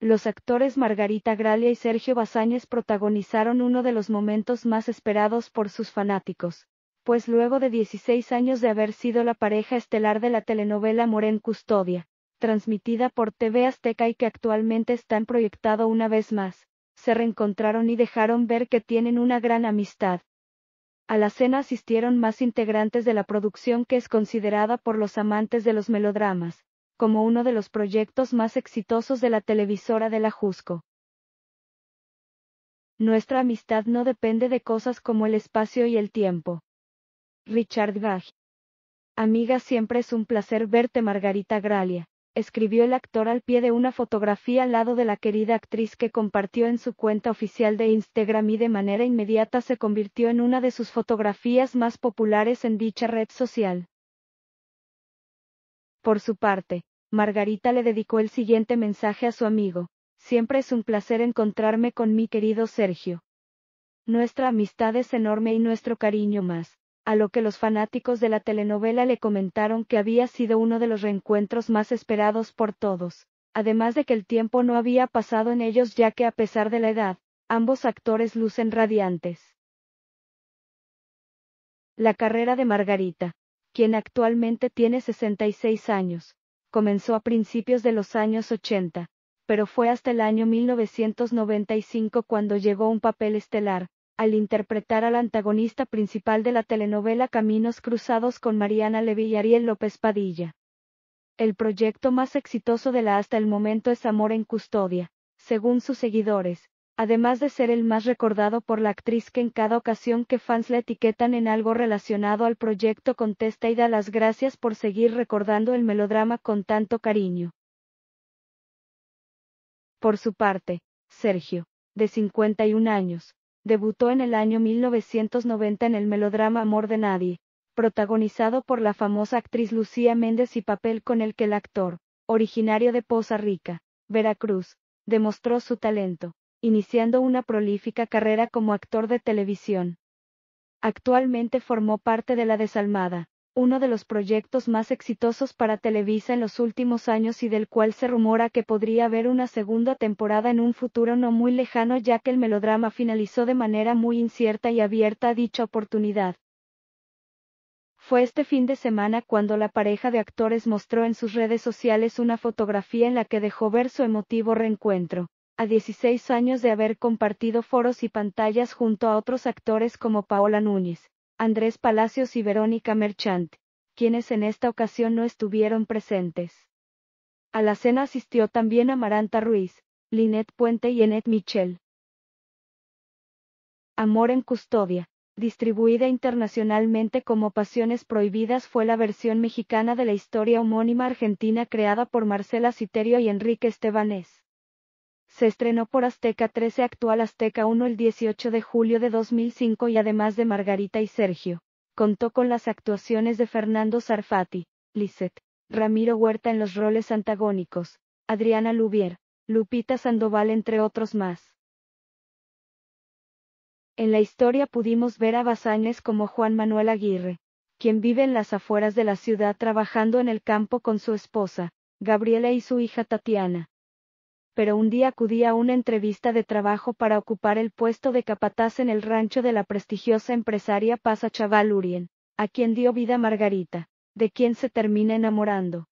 los actores Margarita Gralia y Sergio Bazáñez protagonizaron uno de los momentos más esperados por sus fanáticos, pues luego de 16 años de haber sido la pareja estelar de la telenovela Moren Custodia, transmitida por TV Azteca y que actualmente está en proyectado una vez más, se reencontraron y dejaron ver que tienen una gran amistad. A la cena asistieron más integrantes de la producción que es considerada por los amantes de los melodramas, como uno de los proyectos más exitosos de la televisora de la Jusco. Nuestra amistad no depende de cosas como el espacio y el tiempo. Richard Gage. Amiga, siempre es un placer verte, Margarita Gralia, escribió el actor al pie de una fotografía al lado de la querida actriz que compartió en su cuenta oficial de Instagram y de manera inmediata se convirtió en una de sus fotografías más populares en dicha red social. Por su parte, Margarita le dedicó el siguiente mensaje a su amigo. Siempre es un placer encontrarme con mi querido Sergio. Nuestra amistad es enorme y nuestro cariño más, a lo que los fanáticos de la telenovela le comentaron que había sido uno de los reencuentros más esperados por todos, además de que el tiempo no había pasado en ellos ya que a pesar de la edad, ambos actores lucen radiantes. La carrera de Margarita, quien actualmente tiene 66 años, comenzó a principios de los años 80, pero fue hasta el año 1995 cuando llegó un papel estelar, al interpretar al antagonista principal de la telenovela Caminos Cruzados con Mariana Levy y Ariel López Padilla. El proyecto más exitoso de la hasta el momento es Amor en Custodia, según sus seguidores, además de ser el más recordado por la actriz que en cada ocasión que fans la etiquetan en algo relacionado al proyecto contesta y da las gracias por seguir recordando el melodrama con tanto cariño. Por su parte, Sergio, de 51 años, debutó en el año 1990 en el melodrama Amor de Nadie, protagonizado por la famosa actriz Lucía Méndez y papel con el que el actor, originario de Poza Rica, Veracruz, demostró su talento iniciando una prolífica carrera como actor de televisión. Actualmente formó parte de La Desalmada, uno de los proyectos más exitosos para Televisa en los últimos años y del cual se rumora que podría haber una segunda temporada en un futuro no muy lejano ya que el melodrama finalizó de manera muy incierta y abierta a dicha oportunidad. Fue este fin de semana cuando la pareja de actores mostró en sus redes sociales una fotografía en la que dejó ver su emotivo reencuentro a 16 años de haber compartido foros y pantallas junto a otros actores como Paola Núñez, Andrés Palacios y Verónica Merchant, quienes en esta ocasión no estuvieron presentes. A la cena asistió también Amaranta Ruiz, Linet Puente y Enet Michel. Amor en Custodia, distribuida internacionalmente como Pasiones Prohibidas, fue la versión mexicana de la historia homónima argentina creada por Marcela Citerio y Enrique Estebanés se estrenó por Azteca 13 actual Azteca 1 el 18 de julio de 2005 y además de Margarita y Sergio, contó con las actuaciones de Fernando Sarfati, Lisette, Ramiro Huerta en los roles antagónicos, Adriana Lubier, Lupita Sandoval entre otros más. En la historia pudimos ver a basanes como Juan Manuel Aguirre, quien vive en las afueras de la ciudad trabajando en el campo con su esposa, Gabriela y su hija Tatiana pero un día acudí a una entrevista de trabajo para ocupar el puesto de capataz en el rancho de la prestigiosa empresaria Pasa Chaval Urien, a quien dio vida Margarita, de quien se termina enamorando.